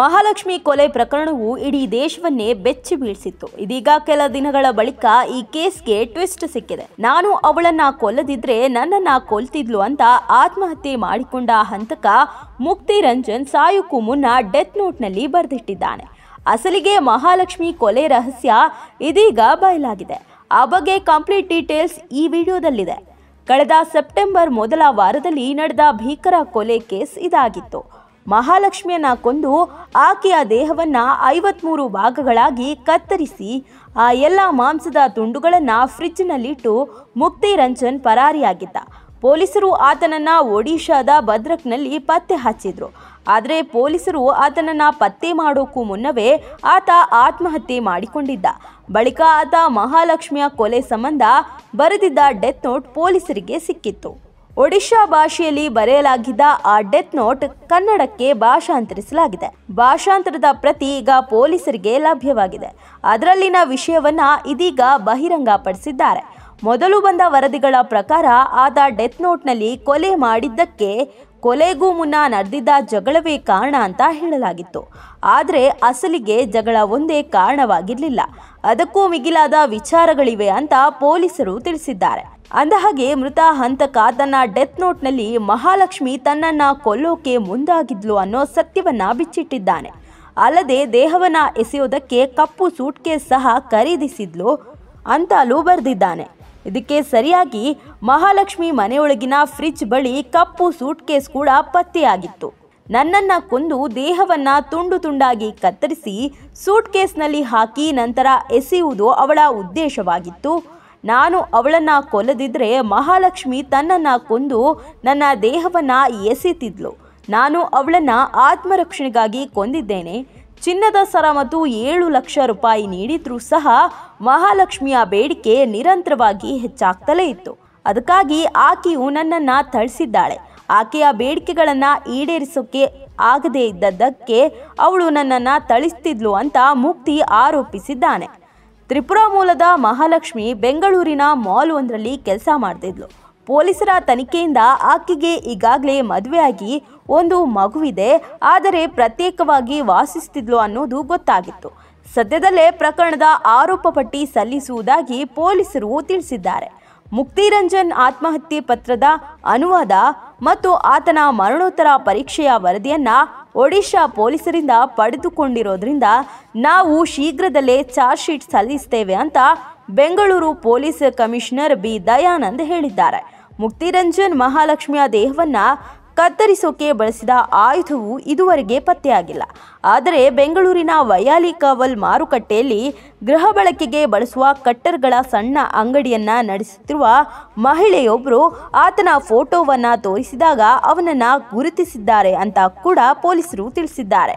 ಮಹಾಲಕ್ಷ್ಮಿ ಕೊಲೆ ಪ್ರಕರಣವು ಇಡೀ ದೇಶವನ್ನೇ ಬೆಚ್ಚಿ ಬೀಳಿಸಿತ್ತು ಇದೀಗ ಕೆಲ ದಿನಗಳ ಬಳಿಕ ಈ ಕೇಸ್ಗೆ ಟ್ವಿಸ್ಟ್ ಸಿಕ್ಕಿದೆ ನಾನು ಅವಳನ್ನ ಕೊಲ್ಲದಿದ್ರೆ ನನ್ನನ್ನ ಕೊಲ್ತಿದ್ಲು ಅಂತ ಆತ್ಮಹತ್ಯೆ ಮಾಡಿಕೊಂಡ ಹಂತಕ ಮುಕ್ತಿ ರಂಜನ್ ಸಾಯುಕು ಮುನ್ನ ಡೆತ್ ನೋಟ್ನಲ್ಲಿ ಬರೆದಿಟ್ಟಿದ್ದಾನೆ ಅಸಲಿಗೆ ಮಹಾಲಕ್ಷ್ಮಿ ಕೊಲೆ ರಹಸ್ಯ ಇದೀಗ ಬಯಲಾಗಿದೆ ಆ ಬಗ್ಗೆ ಕಂಪ್ಲೀಟ್ ಡೀಟೇಲ್ಸ್ ಈ ವಿಡಿಯೋದಲ್ಲಿದೆ ಕಳೆದ ಸೆಪ್ಟೆಂಬರ್ ಮೊದಲ ವಾರದಲ್ಲಿ ನಡೆದ ಭೀಕರ ಕೊಲೆ ಕೇಸ್ ಇದಾಗಿತ್ತು ಮಹಾಲಕ್ಷ್ಮಿಯನ್ನ ಕೊಂದು ಆಕೆಯ ದೇಹವನ್ನು ಐವತ್ಮೂರು ಭಾಗಗಳಾಗಿ ಕತ್ತರಿಸಿ ಆ ಎಲ್ಲ ಮಾಂಸದ ತುಂಡುಗಳನ್ನು ಫ್ರಿಜ್ನಲ್ಲಿಟ್ಟು ಮುಕ್ತಿ ರಂಜನ್ ಪರಾರಿಯಾಗಿದ್ದ ಪೊಲೀಸರು ಆತನನ್ನು ಒಡಿಶಾದ ಭದ್ರಕ್ನಲ್ಲಿ ಪತ್ತೆ ಹಚ್ಚಿದ್ರು ಆದರೆ ಪೊಲೀಸರು ಆತನನ್ನು ಪತ್ತೆ ಮಾಡೋಕ್ಕೂ ಮುನ್ನವೇ ಆತ ಆತ್ಮಹತ್ಯೆ ಮಾಡಿಕೊಂಡಿದ್ದ ಬಳಿಕ ಆತ ಮಹಾಲಕ್ಷ್ಮಿಯ ಕೊಲೆ ಸಂಬಂಧ ಬರೆದಿದ್ದ ಡೆತ್ ನೋಟ್ ಪೊಲೀಸರಿಗೆ ಸಿಕ್ಕಿತ್ತು ಒಡಿಶಾ ಭಾಷೆಯಲ್ಲಿ ಬರೆಯಲಾಗಿದ್ದ ಆ ಡೆತ್ ನೋಟ್ ಕನ್ನಡಕ್ಕೆ ಭಾಷಾಂತರಿಸಲಾಗಿದೆ ಭಾಷಾಂತರದ ಪ್ರತಿ ಈಗ ಪೊಲೀಸರಿಗೆ ಲಭ್ಯವಾಗಿದೆ ಅದರಲ್ಲಿನ ವಿಷಯವನ್ನ ಇದೀಗ ಬಹಿರಂಗಪಡಿಸಿದ್ದಾರೆ ಮೊದಲು ಬಂದ ವರದಿಗಳ ಪ್ರಕಾರ ಆತ ಡೆತ್ ನೋಟ್ನಲ್ಲಿ ಕೊಲೆ ಮಾಡಿದ್ದಕ್ಕೆ ಕೊಲೆಗೂ ಮುನ್ನ ನಡೆದಿದ್ದ ಜಗಳವೇ ಕಾರಣ ಅಂತ ಹೇಳಲಾಗಿತ್ತು ಆದರೆ ಅಸಲಿಗೆ ಜಗಳ ಒಂದೇ ಕಾರಣವಾಗಿರಲಿಲ್ಲ ಅದಕ್ಕೂ ಮಿಗಿಲಾದ ವಿಚಾರಗಳಿವೆ ಅಂತ ಪೊಲೀಸರು ತಿಳಿಸಿದ್ದಾರೆ ಅಂದಹಾಗೆ ಮೃತ ಹಂತಕ ತನ್ನ ಡೆತ್ ನೋಟ್ನಲ್ಲಿ ಮಹಾಲಕ್ಷ್ಮಿ ತನ್ನನ್ನು ಕೊಲ್ಲೋಕೆ ಮುಂದಾಗಿದ್ಲು ಅನ್ನೋ ಸತ್ಯವನ್ನು ಬಿಚ್ಚಿಟ್ಟಿದ್ದಾನೆ ಅಲ್ಲದೆ ದೇಹವನ್ನು ಎಸೆಯೋದಕ್ಕೆ ಕಪ್ಪು ಸೂಟ್ಕೇಸ್ ಸಹ ಖರೀದಿಸಿದ್ಲು ಅಂತಲೂ ಬರೆದಿದ್ದಾನೆ ಇದಕ್ಕೆ ಸರಿಯಾಗಿ ಮಹಾಲಕ್ಷ್ಮಿ ಮನೆಯೊಳಗಿನ ಫ್ರಿಜ್ ಬಳಿ ಕಪ್ಪು ಸೂಟ್ಕೇಸ್ ಕೂಡ ಪತ್ತೆಯಾಗಿತ್ತು ನನ್ನನ್ನು ಕೊಂದು ದೇಹವನ್ನು ತುಂಡು ತುಂಡಾಗಿ ಕತ್ತರಿಸಿ ಸೂಟ್ಕೇಸ್ನಲ್ಲಿ ಹಾಕಿ ನಂತರ ಎಸೆಯುವುದು ಅವಳ ಉದ್ದೇಶವಾಗಿತ್ತು ನಾನು ಅವಳನ್ನು ಕೊಲ್ಲದಿದ್ದರೆ ಮಹಾಲಕ್ಷ್ಮಿ ತನ್ನನ್ನು ಕೊಂದು ನನ್ನ ದೇಹವನ್ನು ಎಸೆತಿದ್ಲು ನಾನು ಅವಳನ್ನು ಆತ್ಮರಕ್ಷಣೆಗಾಗಿ ಕೊಂದಿದ್ದೇನೆ ಚಿನ್ನದ ಸರ ಮತ್ತು ಏಳು ಲಕ್ಷ ರೂಪಾಯಿ ನೀಡಿದ್ರೂ ಸಹ ಮಹಾಲಕ್ಷ್ಮಿಯ ಬೇಡಿಕೆ ನಿರಂತರವಾಗಿ ಹೆಚ್ಚಾಗ್ತಲೇ ಇತ್ತು ಅದಕ್ಕಾಗಿ ಆಕೆಯು ನನ್ನನ್ನು ಥಳಿಸಿದ್ದಾಳೆ ಆಕೆಯ ಬೇಡಿಕೆಗಳನ್ನು ಈಡೇರಿಸೋಕೆ ಆಗದೇ ಇದ್ದದ್ದಕ್ಕೆ ಅವಳು ನನ್ನನ್ನು ಥಳಿಸ್ತಿದ್ಲು ಅಂತ ಮುಕ್ತಿ ಆರೋಪಿಸಿದ್ದಾನೆ ತ್ರಿಪುರಾ ಮೂಲದ ಮಹಾಲಕ್ಷ್ಮಿ ಬೆಂಗಳೂರಿನ ಮಾಲ್ ಒಂದರಲ್ಲಿ ಕೆಲಸ ಮಾಡ್ತಿದ್ಲು ಪೊಲೀಸರ ತನಿಖೆಯಿಂದ ಆಕೆಗೆ ಈಗಾಗಲೇ ಮದುವೆಯಾಗಿ ಒಂದು ಮಗುವಿದೆ ಆದರೆ ಪ್ರತ್ಯೇಕವಾಗಿ ವಾಸಿಸ್ತಿದ್ಲು ಅನ್ನೋದು ಗೊತ್ತಾಗಿತ್ತು ಸದ್ಯದಲ್ಲೇ ಪ್ರಕರಣದ ಆರೋಪ ಪಟ್ಟಿ ಸಲ್ಲಿಸುವುದಾಗಿ ಪೊಲೀಸರು ತಿಳಿಸಿದ್ದಾರೆ ಮುಕ್ತಿರಂಜನ್ ಆತ್ಮಹತ್ಯೆ ಪತ್ರದ ಅನುವಾದ ಮತ್ತು ಆತನ ಮರಣೋತ್ತರ ಪರೀಕ್ಷೆಯ ವರದಿಯನ್ನು ಒಡಿಶಾ ಪೊಲೀಸರಿಂದ ಪಡೆದುಕೊಂಡಿರೋದ್ರಿಂದ ನಾವು ಶೀಘ್ರದಲ್ಲೇ ಚಾರ್ಜ್ ಶೀಟ್ ಸಲ್ಲಿಸ್ತೇವೆ ಅಂತ Bengaluru police commissioner B Dayanand ಹೇಳಿದ್ದಾರೆ ಮುಕ್ತಿರಂಜನ್ ಮಹಾಲಕ್ಷ್ಮಿಯ ದೇಹವನ್ನು ಕತ್ತರಿಸೋಕೆ ಬಳಸಿದ ಆಯುಧವು ಇದುವರೆಗೆ ಪತ್ತೆಯಾಗಿಲ್ಲ ಆದರೆ ಬೆಂಗಳೂರಿನ ವಯಾಲಿ ಕಾವಲ್ ಮಾರುಕಟ್ಟೆಯಲ್ಲಿ ಗೃಹ ಬಳಕೆಗೆ ಬಳಸುವ ಕಟ್ಟರ್ಗಳ ಸಣ್ಣ ಅಂಗಡಿಯನ್ನು ನಡೆಸುತ್ತಿರುವ ಮಹಿಳೆಯೊಬ್ಬರು ಆತನ ಫೋಟೋವನ್ನು ತೋರಿಸಿದಾಗ ಅವನನ್ನು ಗುರುತಿಸಿದ್ದಾರೆ ಅಂತ ಕೂಡ ಪೊಲೀಸರು ತಿಳಿಸಿದ್ದಾರೆ